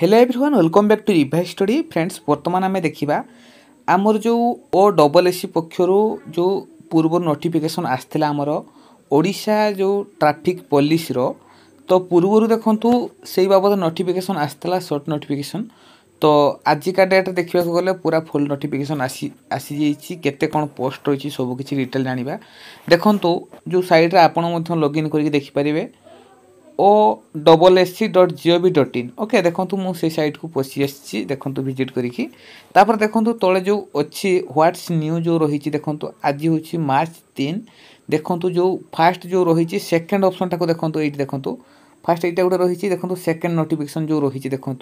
hello everyone welcome back to ରିଭାଇ study friends ବର୍ତ୍ତମାନ ଆମେ ଦେଖିବା ଆମର ଯେଉଁ ଓ ଡବଲ୍ ଏସ୍ ସି ପକ୍ଷରୁ ଯେଉଁ ପୂର୍ବରୁ ନୋଟିଫିକେସନ୍ ଆସିଥିଲା ଆମର ଓଡ଼ିଶା ଯେଉଁ ଟ୍ରାଫିକ୍ ପୋଲିସର ତ ପୂର୍ବରୁ ଦେଖନ୍ତୁ ସେଇ ବାବଦ ନୋଟିଫିକେସନ୍ ଆସିଥିଲା ସର୍ଟ ନୋଟିଫିକେସନ୍ ତ ଆଜିକା ଡେଟ୍ରେ ଦେଖିବାକୁ ଗଲେ ପୁରା ଫୁଲ୍ ନୋଟିଫିକେସନ୍ ଆସି ଆସିଯାଇଛି କେତେ କ'ଣ ପୋଷ୍ଟ ରହିଛି ସବୁକିଛି ଡିଟେଲ୍ ଜାଣିବା ଦେଖନ୍ତୁ ଯେଉଁ ସାଇଟ୍ରେ ଆପଣ ମଧ୍ୟ ଲଗ୍ଇନ୍ କରିକି ଦେଖିପାରିବେ ଓ double S C dot G O V dot in okay ଦେଖନ୍ତୁ ମୁଁ ସେ ସାଇଟ୍କୁ ପଶି ଆସିଛି ଦେଖନ୍ତୁ ଭିଜିଟ୍ କରିକି ତାପରେ ଦେଖନ୍ତୁ ତଳେ ଯେଉଁ ଅଛି ହ୍ୱାଟ୍ସ ନ୍ୟୁ ଯେଉଁ ରହିଛି ଦେଖନ୍ତୁ ଆଜି ହେଉଛି ମାର୍ଚ୍ଚ ତିନି ଦେଖନ୍ତୁ ଯେଉଁ ଫାର୍ଷ୍ଟ ଯେଉଁ ରହିଛି ସେକେଣ୍ଡ ଅପସନ୍ଟାକୁ ଦେଖନ୍ତୁ ଏଇଠି ଦେଖନ୍ତୁ ফার্স্ট এইটা গোটে রয়েছে দেখুন সেকেন্ড নোটিফিকেসন যে রয়েছে দেখুন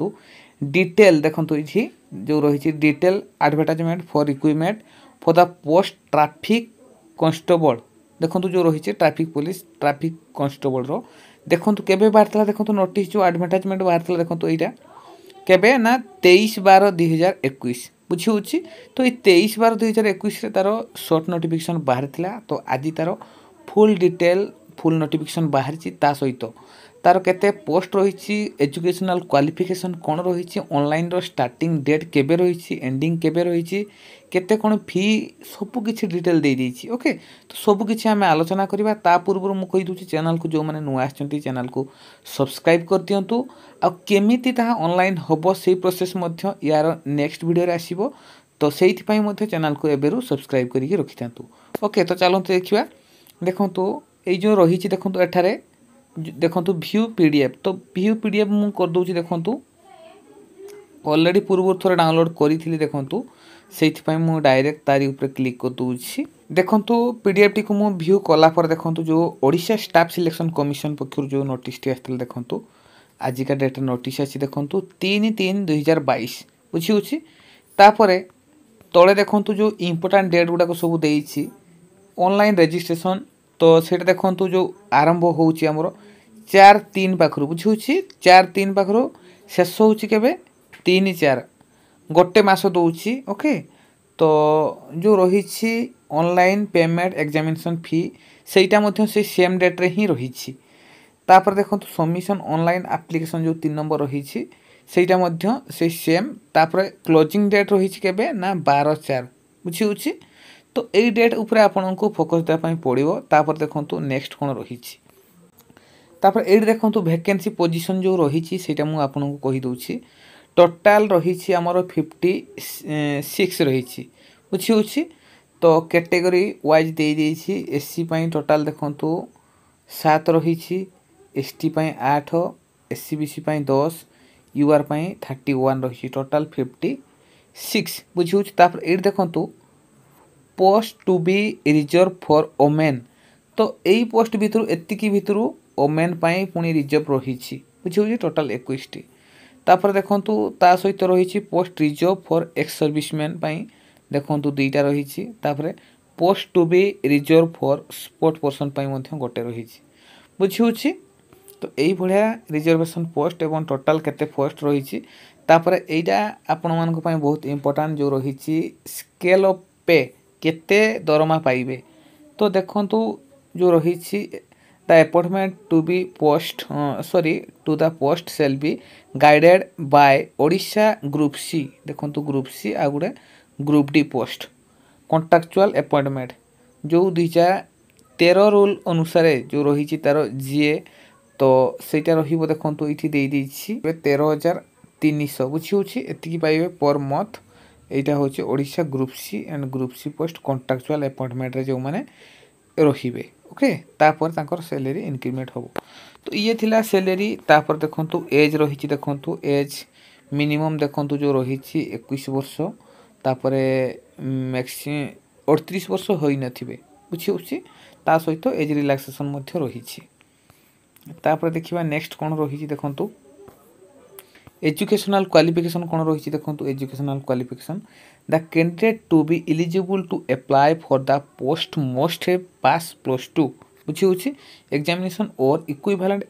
ডিটেল দেখুন এটি যে রয়েছে detail advertisement for requirement for the post traffic constable দেখুন যে রয়েছে ট্রাফিক পুলিশ ট্রাফিক কনস্টেবলর ଦେଖନ୍ତୁ କେବେ ବାହାରିଥିଲା ଦେଖନ୍ତୁ ନୋଟିସ୍ ଯେଉଁ ଆଡ଼ଭର୍ଟାଇଜମେଣ୍ଟ ବାହାରିଥିଲା ଦେଖନ୍ତୁ ଏଇଟା କେବେ ନା ତେଇଶ ବାର ଦୁଇ ହଜାର ଏକୋଇଶ ବୁଝିହେଉଛି ତ ଏଇ ତେଇଶ ବାର ଦୁଇ ହଜାର ଏକୋଇଶରେ ତା'ର ସର୍ଟ ନୋଟିଫିକେସନ୍ ବାହାରିଥିଲା ତ ଆଜି ତା'ର ଫୁଲ୍ ଡିଟେଲ୍ ଫୁଲ୍ ନୋଟିଫିକେସନ୍ ବାହାରିଛି ତା ସହିତ তার কেতে পোস্ট রয়েছে এজুকেশনাল কোয়ালিফিকেসন কোণ রয়েছে অনলাইনর স্টার্টিং ডেট কেবে রয়েছে এন্ডিং কেবে রয়েছে কেতে কোণ ফি সবু কিছু ডিটেল দিয়ে দিয়েছি ওকে তো সবু কিছু আমি আলোচনা করা তা পূর্বর মু কইদুছি চ্যানেল কু যে নূয়া আসছেন চ্যানেল কু সবসক্রাইব করে দিও আমিতি তাহা অনলাইন হব সেই প্রোসেস মধ্য ইয়ার নেক্সট ভিডিওরে আসব তো সেইপাই মধ্যে চ্যানেলকে এবেরু সবসক্রাইব করি রক্ষি থাকে ওকে তো চলতে দেখা দেখুন এই যে রয়েছে দেখুন এখানে ଦେଖନ୍ତୁ ଭ୍ୟୁ ପି ଡି ଏଫ୍ ତ ଭ୍ୟୁ ପି ଡି ଏଫ୍ ମୁଁ କରିଦେଉଛି ଦେଖନ୍ତୁ ଅଲରେଡ଼ି ପୂର୍ବରୁ ଥରେ ଡାଉନଲୋଡ଼୍ କରିଥିଲି ଦେଖନ୍ତୁ ସେଇଥିପାଇଁ ମୁଁ ଡାଇରେକ୍ଟ ତାରି ଉପରେ କ୍ଲିକ୍ କରିଦେଉଛି ଦେଖନ୍ତୁ ପି ଡି ଏଫ୍ଟିକୁ ମୁଁ ଭ୍ୟୁ କଲା ପରେ ଦେଖନ୍ତୁ ଯେଉଁ ଓଡ଼ିଶା ଷ୍ଟାଫ୍ ସିଲେକ୍ସନ୍ କମିଶନ୍ ପକ୍ଷରୁ ଯେଉଁ ନୋଟିସ୍ଟି ଆସିଥିଲା ଦେଖନ୍ତୁ ଆଜିକା ଡେଟ୍ରେ ନୋଟିସ୍ ଆସିଛି ଦେଖନ୍ତୁ ତିନି ତିନି ଦୁଇହଜାର ବାଇଶ ବୁଝିହେଉଛି ତାପରେ ତଳେ ଦେଖନ୍ତୁ ଯେଉଁ ଇମ୍ପୋର୍ଟାଣ୍ଟ ଡେଟ୍ ଗୁଡ଼ାକ ସବୁ ଦେଇଛି ଅନଲାଇନ୍ ରେଜିଷ୍ଟ୍ରେସନ୍ তো ସେଇଟା ଦେଖନ୍ତୁ ଯେଉଁ ଆରମ୍ଭ ହେଉଛି ଆମର ଚାରି ତିନି ପାଖରୁ ବୁଝିହେଉଛି ଚାରି ତିନି ପାଖରୁ ଶେଷ ହେଉଛି କେବେ ତିନି ଚାରି ଗୋଟେ ମାସ ଦେଉଛି ଓକେ ତ ଯେଉଁ ରହିଛି ଅନଲାଇନ୍ ପେମେଣ୍ଟ ଏକ୍ଜାମିନେସନ୍ ଫି ସେଇଟା ମଧ୍ୟ ସେଇ ସେମ୍ ଡେଟ୍ରେ ହିଁ ରହିଛି ତାପରେ ଦେଖନ୍ତୁ ସବମିସନ୍ ଅନଲାଇନ୍ ଆପ୍ଲିକେସନ୍ ଯେଉଁ ତିନି ନମ୍ବର ରହିଛି ସେଇଟା ମଧ୍ୟ ସେଇ ସେମ୍ ତାପରେ କ୍ଲୋଜିଂ ଡେଟ୍ ରହିଛି କେବେ ନା ବାର ଚାରି ବୁଝିହେଉଛି ତ ଏଇ ଡେଟ୍ ଉପରେ ଆପଣଙ୍କୁ ଫୋକସ୍ ଦେବା ପାଇଁ ପଡ଼ିବ ତାପରେ ଦେଖନ୍ତୁ ନେକ୍ସଟ କ'ଣ ରହିଛି ତାପରେ ଏଇଠି ଦେଖନ୍ତୁ ଭେକେନ୍ସି ପୋଜିସନ୍ ଯେଉଁ ରହିଛି ସେଇଟା ମୁଁ ଆପଣଙ୍କୁ କହିଦେଉଛି ଟୋଟାଲ୍ ରହିଛି ଆମର ଫିଫ୍ଟି ସିକ୍ସ ରହିଛି ବୁଝି ହେଉଛି ତ କ୍ୟାଟେଗୋରୀ ୱାଇଜ୍ ଦେଇଦେଇଛି ଏସ୍ ସି ପାଇଁ ଟୋଟାଲ୍ ଦେଖନ୍ତୁ ସାତ ରହିଛି ଏସ୍ ଟି ପାଇଁ ଆଠ ଏସ୍ ସି ବି ସି ପାଇଁ ଦଶ ୟୁ ଆର୍ ପାଇଁ ଥାର୍ଟି ୱାନ୍ ରହିଛି ଟୋଟାଲ୍ ଫିଫ୍ଟି ସିକ୍ସ ବୁଝି ହେଉଛି ତାପରେ ଏଇଠି ଦେଖନ୍ତୁ post to be reserve for women ତ ଏଇ ପୋଷ୍ଟ ଭିତରୁ ଏତିକି ଭିତରୁ ଓମେନ୍ ପାଇଁ ପୁଣି ରିଜର୍ଭ ରହିଛି ବୁଝି ହେଉଛି ଟୋଟାଲ୍ ଏକୋଇଶଟି ତାପରେ ଦେଖନ୍ତୁ ତା ସହିତ ରହିଛି post reserve for ex serviceman ପାଇଁ ଦେଖନ୍ତୁ ଦୁଇଟା ରହିଛି ତାପରେ post to be reserve for sport person ପାଇଁ ମଧ୍ୟ ଗୋଟେ ରହିଛି ବୁଝି ହେଉଛି ତ ଏଇଭଳିଆ ରିଜର୍ଭେସନ୍ ପୋଷ୍ଟ ଏବଂ ଟୋଟାଲ୍ କେତେ ପୋଷ୍ଟ ରହିଛି ତାପରେ ଏଇଟା ଆପଣମାନଙ୍କ ପାଇଁ ବହୁତ ଇମ୍ପୋର୍ଟାଣ୍ଟ ଯେଉଁ ରହିଛି ସ୍କେଲ୍ ଅଫ୍ ପେ କେତେ ଦରମା ପାଇବେ ତ ଦେଖନ୍ତୁ ଯେଉଁ ରହିଛି the appointment to be post sorry to the post shall be guided by Odisha group C ଦେଖନ୍ତୁ ଗ୍ରୁପ୍ ସି ଆଉ ଗୋଟେ group D post contractual appointment ଯେଉଁ ଦୁଇଟା ତେର ରୁଲ୍ ଅନୁସାରେ ଯେଉଁ ରହିଛି ତା'ର ଯିଏ ତ ସେଇଟା ରହିବ ଦେଖନ୍ତୁ ଏଇଠି ଦେଇଦେଇଛି ଏବେ ତେର ହଜାର ତିନିଶହ ବୁଝି ହେଉଛି ଏତିକି ପାଇବେ ପର୍ ମନ୍ଥ এইটা হচ্ছে Odisha group C and group C post contractual ଆପଏଣ୍ଟମେଣ୍ଟରେ ଯେଉଁମାନେ ରହିବେ ଓକେ ତାପରେ ତାଙ୍କର ସେଲେରୀ ଇନକ୍ରିମେଣ୍ଟ ହେବ ତ ଇଏ ଥିଲା ସେଲେରୀ ତାପରେ ଦେଖନ୍ତୁ ଏଜ୍ ରହିଛି ଦେଖନ୍ତୁ ଏଜ୍ ମିନିମମ୍ ଦେଖନ୍ତୁ ଯେଉଁ ରହିଛି ଏକୋଇଶ ବର୍ଷ ତାପରେ ମ୍ୟାକ୍ସି ଅଠତିରିଶ ବର୍ଷ ହୋଇନଥିବେ ବୁଝିହେଉଛି ତା ସହିତ ଏଜ୍ ରିଲାକ୍ସେସନ୍ ମଧ୍ୟ ରହିଛି ତାପରେ ଦେଖିବା ନେକ୍ସଟ କ'ଣ ରହିଛି ଦେଖନ୍ତୁ এজুকেশনাল কোয়ালিফিকেসন কোণ রয়েছে দেখুন educational qualification the candidate to be eligible to apply for the post most have pass plus two বুঝি হচ্ছে examination or equivalent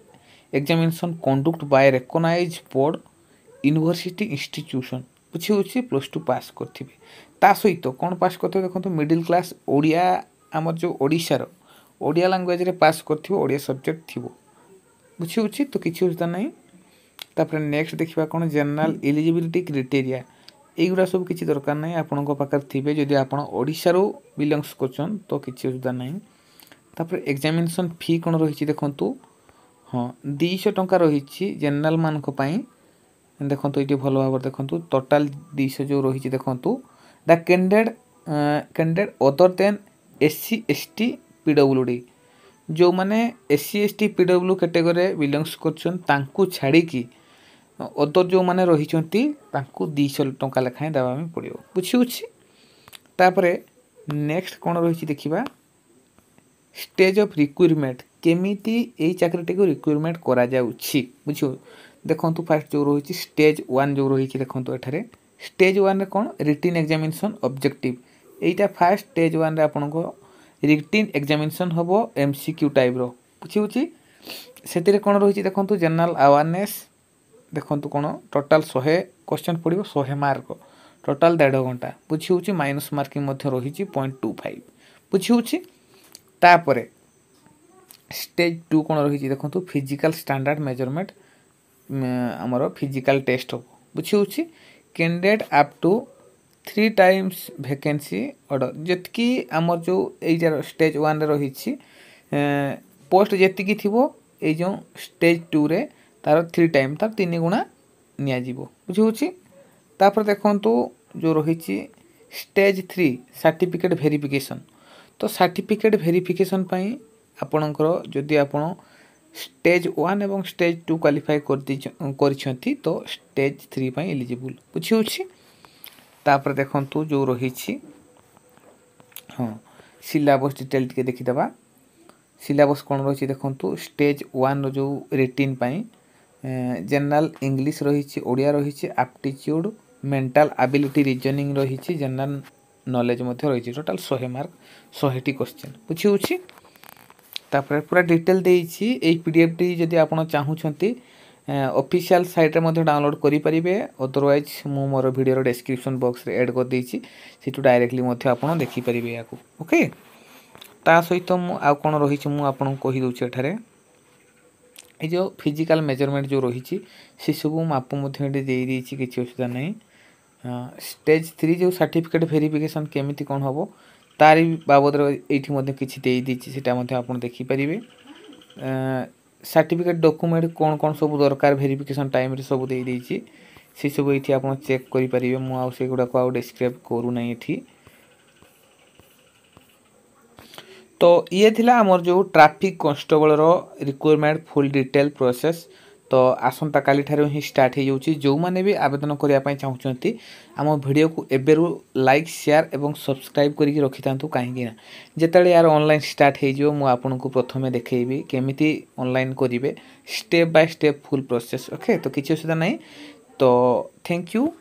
examination conduct by recognise board university institution বুঝি হচ্ছে প্লস টু পাস করবে তা সহিত কোণ পাস করতে দেখুন মিডিল ক্লাস ওড়িয়া আমার যে ওড়িশার ওড়িয়া ল্যাঙ্গুয়েজরে পাস করবে ওড়িয়া সবজেক্ট থিব বুঝি হচ্ছে তো কিছু অসুবিধা নাই ତାପରେ ନେକ୍ସଟ ଦେଖିବା କ'ଣ ଜେନେରାଲ ଏଲିଜିବିଲିଟି କ୍ରାଇଟେରିଆ ଏଇଗୁଡ଼ା ସବୁ କିଛି ଦରକାର ନାହିଁ ଆପଣଙ୍କ ପାଖରେ ଥିବେ ଯଦି ଆପଣ ଓଡ଼ିଶାରୁ ବିଲଙ୍ଗସ୍ କରୁଛନ୍ ତ କିଛି ଅସୁବିଧା ନାହିଁ ତାପରେ ଏକ୍ଜାମିନେସନ୍ ଫି କ'ଣ ରହିଛି ଦେଖନ୍ତୁ ହଁ ଦୁଇଶହ ଟଙ୍କା ରହିଛି ଜେନେରାଲମାନଙ୍କ ପାଇଁ ଦେଖନ୍ତୁ ଏଇଠି ଭଲ ଭାବରେ ଦେଖନ୍ତୁ ଟୋଟାଲ ଦୁଇଶହ ଯେଉଁ ରହିଛି ଦେଖନ୍ତୁ the candidate candidate other than S C S T P W D ଯେଉଁମାନେ S C S T P W କାଟେଗୋରୀରେ ବିଲଙ୍ଗସ୍ କରୁଛନ୍ତି ତାଙ୍କୁ ଛାଡ଼ିକି ଅଦର ଯେଉଁମାନେ ରହିଛନ୍ତି ତାଙ୍କୁ ଦୁଇଶହ ଟଙ୍କା ଲେଖାଏଁ ଦେବା ପାଇଁ ପଡ଼ିବ ବୁଝିହେଉଛି ତାପରେ ନେକ୍ସଟ କ'ଣ ରହିଛି ଦେଖିବା ଷ୍ଟେଜ୍ ଅଫ୍ ରିକ୍ୱିରମେଣ୍ଟ କେମିତି ଏଇ ଚାକିରିଟିକୁ ରିକ୍ୱିରମେଣ୍ଟ କରାଯାଉଛି ବୁଝି ଦେଖନ୍ତୁ ଫାଷ୍ଟ ଯେଉଁ ରହିଛି ଷ୍ଟେଜ୍ ୱାନ୍ ଯେଉଁ ରହିଛି ଦେଖନ୍ତୁ ଏଠାରେ ଷ୍ଟେଜ୍ ୱାନ୍ରେ କ'ଣ ରିଟିନ୍ ଏକ୍ଜାମିନେସନ୍ ଅବଜେକ୍ଟିଭ୍ ଏଇଟା ଫାଷ୍ଟ ଷ୍ଟେଜ୍ ୱାନ୍ରେ ଆପଣଙ୍କ ରିଟିନ୍ ଏକ୍ଜାମିନେସନ୍ ହେବ ଏମ୍ ସି କ୍ୟୁ ଟାଇପ୍ର ବୁଝି ହେଉଛି ସେଥିରେ କ'ଣ ରହିଛି ଦେଖନ୍ତୁ ଜେନେରାଲ୍ ଆୱାରନେସ୍ ଦେଖନ୍ତୁ କ'ଣ ଟୋଟାଲ୍ ଶହେ କୋଶ୍ଚେନ୍ ପଡ଼ିବ ଶହେ ମାର୍କ ଟୋଟାଲ୍ ଦେଢ଼ ଘଣ୍ଟା ବୁଝି ହେଉଛି ମାଇନସ୍ ମାର୍କିଂ ମଧ୍ୟ ରହିଛି ପଏଣ୍ଟ ଟୁ ଫାଇଭ୍ ବୁଝି ହେଉଛି ତାପରେ ଷ୍ଟେଜ୍ ଟୁ କ'ଣ ରହିଛି ଦେଖନ୍ତୁ ଫିଜିକାଲ୍ ଷ୍ଟାଣ୍ଡାର୍ଡ଼ ମେଜରମେଣ୍ଟ ଆମର ଫିଜିକାଲ୍ ଟେଷ୍ଟ ହେବ ବୁଝି ହେଉଛି candidate up to three times vacancy order যেতকি আমার যে এইটার স্টেজ ওয়ানে রয়েছে পোস্ট যেতকি থিব এই যে স্টেজ টুরে ତାର ଥ୍ରୀ ଟାଇମ୍ ତାର ତିନି ଗୁଣା ନିଆଯିବ ବୁଝିହେଉଛି ତାପରେ ଦେଖନ୍ତୁ ଯେଉଁ ରହିଛି ଷ୍ଟେଜ୍ ଥ୍ରୀ ସାର୍ଟିଫିକେଟ୍ ଭେରିଫିକେସନ୍ ତ ସାର୍ଟିଫିକେଟ୍ ଭେରିଫିକେସନ୍ ପାଇଁ ଆପଣଙ୍କର ଯଦି ଆପଣ ଷ୍ଟେଜ୍ ୱାନ୍ ଏବଂ ଷ୍ଟେଜ୍ ଟୁ କ୍ୱାଲିଫାଏ କରିଛନ୍ତି ତ ଷ୍ଟେଜ୍ ଥ୍ରୀ ପାଇଁ ଏଲିଜିବୁଲ୍ ବୁଝିହେଉଛି ତାପରେ ଦେଖନ୍ତୁ ଯେଉଁ ରହିଛି ହଁ ସିଲାବସ୍ ଡିଟେଲ୍ ଟିକେ ଦେଖିଦେବା ସିଲାବସ୍ କ'ଣ ରହିଛି ଦେଖନ୍ତୁ ଷ୍ଟେଜ୍ ୱାନ୍ର ଯେଉଁ ରେଟିନ୍ ପାଇଁ জেনারেল ইংলিশ রয়েছে ওড়িয়া রয়েছে আপ্টিচ্যুড মেন্টাল আবিলিটি রিজনিং রয়েছে জেনারেল নলেজ মধ্যে রয়েছে টোটাল শহে মার্ক শহেটি কোশ্চেন বুঝিউছি তারপরে পুরা ডিটেল দিয়েছি এই পিডিএফটি যদি আপনার চাহুଛନ୍ତି অফিসিয়াল সাইট্রে মধ্যে ডাউনলোড করিপারে অদরওয়াইজ মু মোর ভিডিওর ডেসক্রিপশন বক্সরে এড করেদেছি সেটু ডাইরেক্টলি মধ্যে আপনার দেখিপারে ইয়াকে ওকে তা সহিত মু আউ কোণ রয়েছে মু আপনার কহিদেছি এখানে ଏ ଯେଉଁ ଫିଜିକାଲ୍ ମେଜରମେଣ୍ଟ ଯେଉଁ ରହିଛି ସେସବୁ ମାପ ମଧ୍ୟ ଏଠି ଦେଇଦେଇଛି କିଛି ଅସୁବିଧା ନାହିଁ ଷ୍ଟେଜ୍ ଥ୍ରୀ ଯେଉଁ ସାର୍ଟିଫିକେଟ୍ ଭେରିଫିକେସନ୍ କେମିତି କ'ଣ ହେବ ତାରି ବାବଦରେ ଏଇଠି ମଧ୍ୟ କିଛି ଦେଇଦେଇଛି ସେଇଟା ମଧ୍ୟ ଆପଣ ଦେଖିପାରିବେ ସାର୍ଟିଫିକେଟ୍ ଡକୁମେଣ୍ଟ କ'ଣ କ'ଣ ସବୁ ଦରକାର ଭେରିଫିକେସନ୍ ଟାଇମ୍ରେ ସବୁ ଦେଇଦେଇଛି ସେସବୁ ଏଇଠି ଆପଣ ଚେକ୍ କରିପାରିବେ ମୁଁ ଆଉ ସେଗୁଡ଼ାକ ଆଉ ଡେସ୍କ୍ରାଇବ୍ କରୁନାହିଁ ଏଠି ତ ଇଏ ଥିଲା ଆମର ଯେଉଁ ଟ୍ରାଫିକ୍ କନଷ୍ଟେବଳର ରିକ୍ୱାରମେଣ୍ଟ ଫୁଲ୍ ଡିଟେଲ୍ ପ୍ରୋସେସ୍ ତ ଆସନ୍ତାକାଲି ଠାରୁ ହିଁ ଷ୍ଟାର୍ଟ ହୋଇଯାଉଛି ଯେଉଁମାନେ ବି ଆବେଦନ କରିବା ପାଇଁ ଚାହୁଁଛନ୍ତି ଆମ ଭିଡ଼ିଓକୁ ଏବେରୁ ଲାଇକ୍ ସେୟାର ଏବଂ ସବସ୍କ୍ରାଇବ୍ କରିକି ରଖିଥାନ୍ତୁ କାହିଁକି ନା ଯେତେବେଳେ ଏହାର ଅନଲାଇନ୍ ଷ୍ଟାର୍ଟ ହୋଇଯିବ ମୁଁ ଆପଣଙ୍କୁ ପ୍ରଥମେ ଦେଖେଇବି କେମିତି ଅନଲାଇନ୍ କରିବେ step by step full process okay ତ କିଛି ଅସୁବିଧା ନାହିଁ ତ ଥ୍ୟାଙ୍କ ୟୁ